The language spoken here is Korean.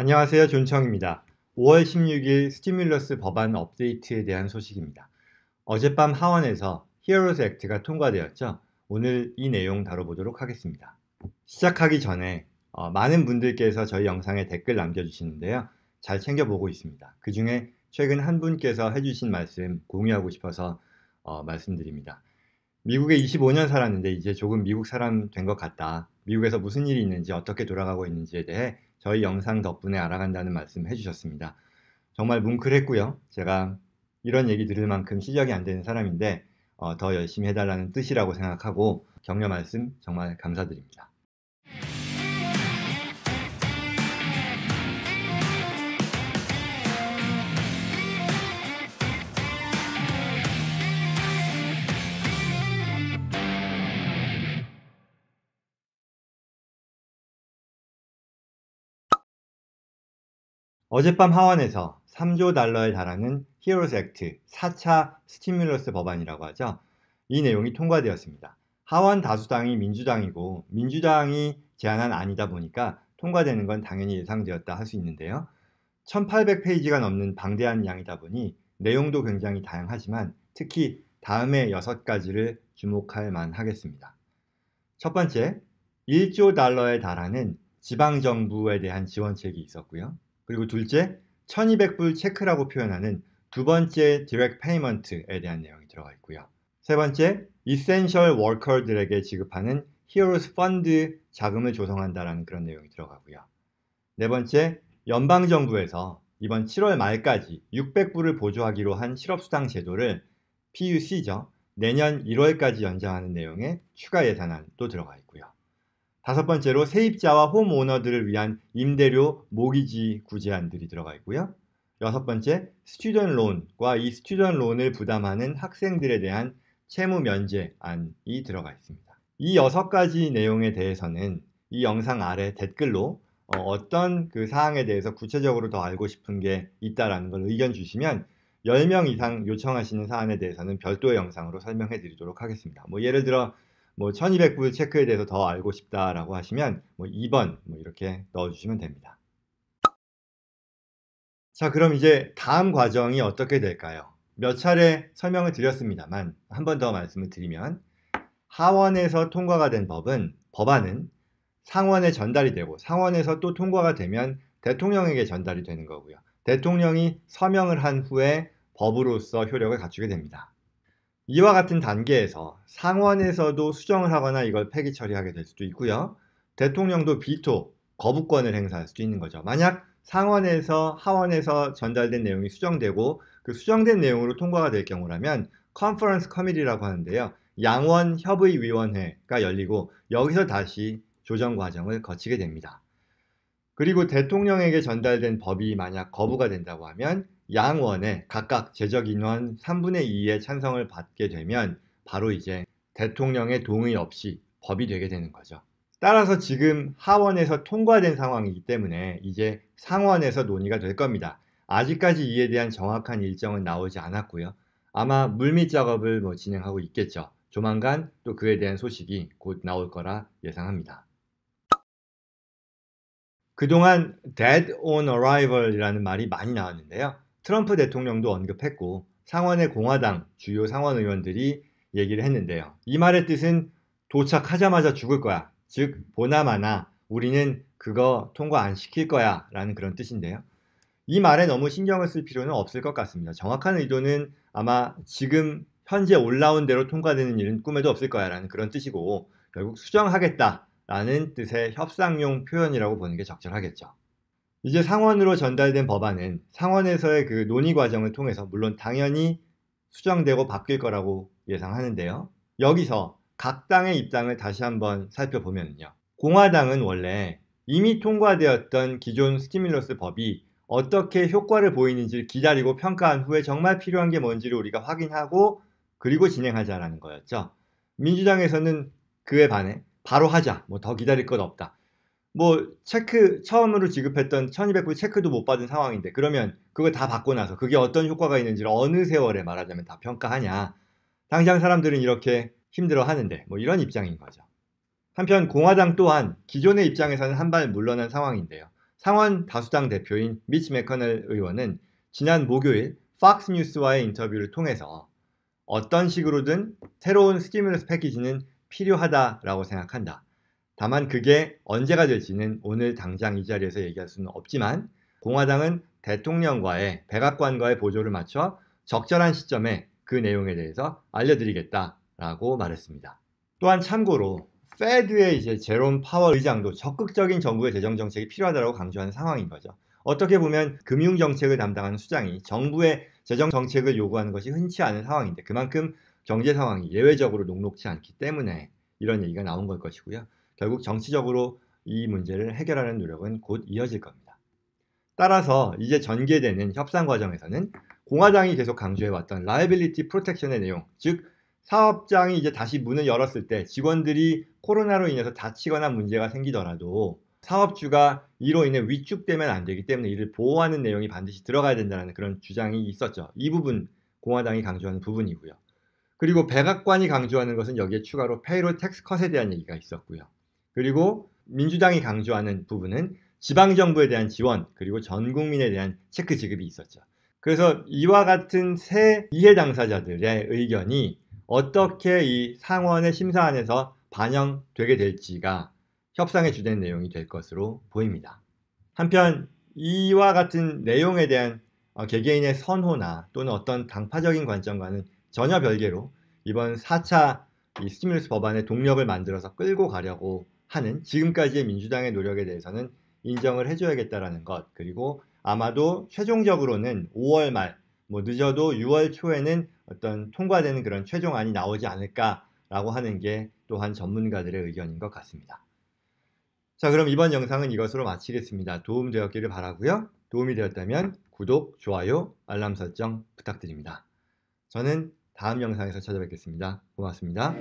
안녕하세요. 존청입니다. 5월 16일 스티뮬러스 법안 업데이트에 대한 소식입니다. 어젯밤 하원에서 히어로즈 액트가 통과되었죠. 오늘 이 내용 다뤄보도록 하겠습니다. 시작하기 전에 어, 많은 분들께서 저희 영상에 댓글 남겨주시는데요. 잘 챙겨보고 있습니다. 그 중에 최근 한 분께서 해주신 말씀 공유하고 싶어서 어, 말씀드립니다. 미국에 25년 살았는데 이제 조금 미국 사람 된 것 같다. 미국에서 무슨 일이 있는지 어떻게 돌아가고 있는지에 대해 저희 영상 덕분에 알아간다는 말씀 해주셨습니다. 정말 뭉클했고요. 제가 이런 얘기 들을 만큼 시력이안 되는 사람인데 어, 더 열심히 해달라는 뜻이라고 생각하고 격려 말씀 정말 감사드립니다. 어젯밤 하원에서 3조 달러에 달하는 히어로스 액트 4차 스티뮬러스 법안이라고 하죠. 이 내용이 통과되었습니다. 하원 다수당이 민주당이고 민주당이 제안한 아니다 보니까 통과되는 건 당연히 예상되었다 할 수 있는데요. 1800페이지가 넘는 방대한 양이다 보니 내용도 굉장히 다양하지만 특히 다음에 6가지를 주목할 만하겠습니다. 첫 번째, 1조 달러에 달하는 지방정부에 대한 지원책이 있었고요. 그리고 둘째, 1200불 체크라고 표현하는 두 번째 디렉 페이먼트에 대한 내용이 들어가 있고요. 세 번째, 이센셜 워커들에게 지급하는 히어로스 펀드 자금을 조성한다라는 그런 내용이 들어가고요. 네 번째, 연방 정부에서 이번 7월 말까지 600불을 보조하기로 한 실업수당 제도를 PUC죠. 내년 1월까지 연장하는 내용의 추가 예산안도 들어가 있고요. 다섯 번째로 세입자와 홈오너들을 위한 임대료 모기지 구제안들이 들어가 있고요. 여섯 번째, 스튜던 론과 이 스튜던 론을 부담하는 학생들에 대한 채무 면제안이 들어가 있습니다. 이 여섯 가지 내용에 대해서는 이 영상 아래 댓글로 어, 어떤 그 사항에 대해서 구체적으로 더 알고 싶은 게 있다라는 걸 의견 주시면 10명 이상 요청하시는 사안에 대해서는 별도의 영상으로 설명해 드리도록 하겠습니다. 뭐 예를 들어 뭐 1200불 체크에 대해서 더 알고 싶다라고 하시면 뭐 2번 뭐 이렇게 넣어주시면 됩니다. 자 그럼 이제 다음 과정이 어떻게 될까요? 몇 차례 설명을 드렸습니다만 한 번 더 말씀을 드리면 하원에서 통과가 된 법은 법안은 상원에 전달이 되고 상원에서 또 통과가 되면 대통령에게 전달이 되는 거고요. 대통령이 서명을 한 후에 법으로서 효력을 갖추게 됩니다. 이와 같은 단계에서 상원에서도 수정을 하거나 이걸 폐기 처리하게 될 수도 있고요. 대통령도 비토, 거부권을 행사할 수도 있는 거죠. 만약 상원에서 하원에서 전달된 내용이 수정되고 그 수정된 내용으로 통과가 될 경우라면 컨퍼런스 커미리라고 하는데요. 양원 협의 위원회가 열리고 여기서 다시 조정 과정을 거치게 됩니다. 그리고 대통령에게 전달된 법이 만약 거부가 된다고 하면 양원에 각각 제적 인원 3분의 2의 찬성을 받게 되면 바로 이제 대통령의 동의 없이 법이 되게 되는 거죠. 따라서 지금 하원에서 통과된 상황이기 때문에 이제 상원에서 논의가 될 겁니다. 아직까지 이에 대한 정확한 일정은 나오지 않았고요. 아마 물밑 작업을 뭐 진행하고 있겠죠. 조만간 또 그에 대한 소식이 곧 나올 거라 예상합니다. 그동안 dead on arrival이라는 말이 많이 나왔는데요. 트럼프 대통령도 언급했고 상원의 공화당 주요 상원 의원들이 얘기를 했는데요. 이 말의 뜻은 도착하자마자 죽을 거야. 즉 보나마나 우리는 그거 통과 안 시킬 거야 라는 그런 뜻인데요. 이 말에 너무 신경을 쓸 필요는 없을 것 같습니다. 정확한 의도는 아마 지금 현재 올라온 대로 통과되는 일은 꿈에도 없을 거야 라는 그런 뜻이고 결국 수정하겠다라는 뜻의 협상용 표현이라고 보는 게 적절하겠죠. 이제 상원으로 전달된 법안은 상원에서의 그 논의 과정을 통해서 물론 당연히 수정되고 바뀔 거라고 예상하는데요. 여기서 각 당의 입장을 다시 한번 살펴보면요. 공화당은 원래 이미 통과되었던 기존 스티뮬러스 법이 어떻게 효과를 보이는지를 기다리고 평가한 후에 정말 필요한 게 뭔지를 우리가 확인하고 그리고 진행하자라는 거였죠. 민주당에서는 그에 반해 바로 하자. 뭐 더 기다릴 것 없다. 뭐 체크 처음으로 지급했던 1200불 체크도 못 받은 상황인데 그러면 그걸 다 받고 나서 그게 어떤 효과가 있는지를 어느 세월에 말하자면 다 평가하냐. 당장 사람들은 이렇게 힘들어 하는데 뭐 이런 입장인 거죠. 한편 공화당 또한 기존의 입장에서는 한 발 물러난 상황인데요. 상원 다수당 대표인 미치 메커넬 의원은 지난 목요일 팍스 뉴스와의 인터뷰를 통해서 어떤 식으로든 새로운 스티뮬러스 패키지는 필요하다라고 생각한다. 다만 그게 언제가 될지는 오늘 당장 이 자리에서 얘기할 수는 없지만 공화당은 대통령과의 백악관과의 보조를 맞춰 적절한 시점에 그 내용에 대해서 알려드리겠다라고 말했습니다. 또한 참고로 패드의 이제 제롬 파월 의장도 적극적인 정부의 재정 정책이 필요하다고 강조하는 상황인 거죠. 어떻게 보면 금융 정책을 담당하는 수장이 정부의 재정 정책을 요구하는 것이 흔치 않은 상황인데 그만큼 경제 상황이 예외적으로 녹록치 않기 때문에 이런 얘기가 나온 걸 것이고요. 결국 정치적으로 이 문제를 해결하는 노력은 곧 이어질 겁니다. 따라서 이제 전개되는 협상 과정에서는 공화당이 계속 강조해왔던 라이빌리티 프로텍션의 내용, 즉 사업장이 이제 다시 문을 열었을 때 직원들이 코로나로 인해서 다치거나 문제가 생기더라도 사업주가 이로 인해 위축되면 안 되기 때문에 이를 보호하는 내용이 반드시 들어가야 된다는 그런 주장이 있었죠. 이 부분 공화당이 강조하는 부분이고요. 그리고 백악관이 강조하는 것은 여기에 추가로 페이로 텍스 컷에 대한 얘기가 있었고요. 그리고 민주당이 강조하는 부분은 지방정부에 대한 지원 그리고 전 국민에 대한 체크 지급이 있었죠. 그래서 이와 같은 세 이해 당사자들의 의견이 어떻게 이 상원의 심사안에서 반영되게 될지가 협상의 주된 내용이 될 것으로 보입니다. 한편 이와 같은 내용에 대한 어, 개개인의 선호나 또는 어떤 당파적인 관점과는 전혀 별개로 이번 4차 이 스티뮬러스 법안의 동력을 만들어서 끌고 가려고 하는 지금까지의 민주당의 노력에 대해서는 인정을 해줘야겠다라는 것 그리고 아마도 최종적으로는 5월 말 뭐 늦어도 6월 초에는 어떤 통과되는 그런 최종안이 나오지 않을까라고 하는 게 또한 전문가들의 의견인 것 같습니다. 자 그럼 이번 영상은 이것으로 마치겠습니다. 도움되었기를 바라고요. 도움이 되었다면 구독, 좋아요, 알람 설정 부탁드립니다. 저는 다음 영상에서 찾아뵙겠습니다. 고맙습니다.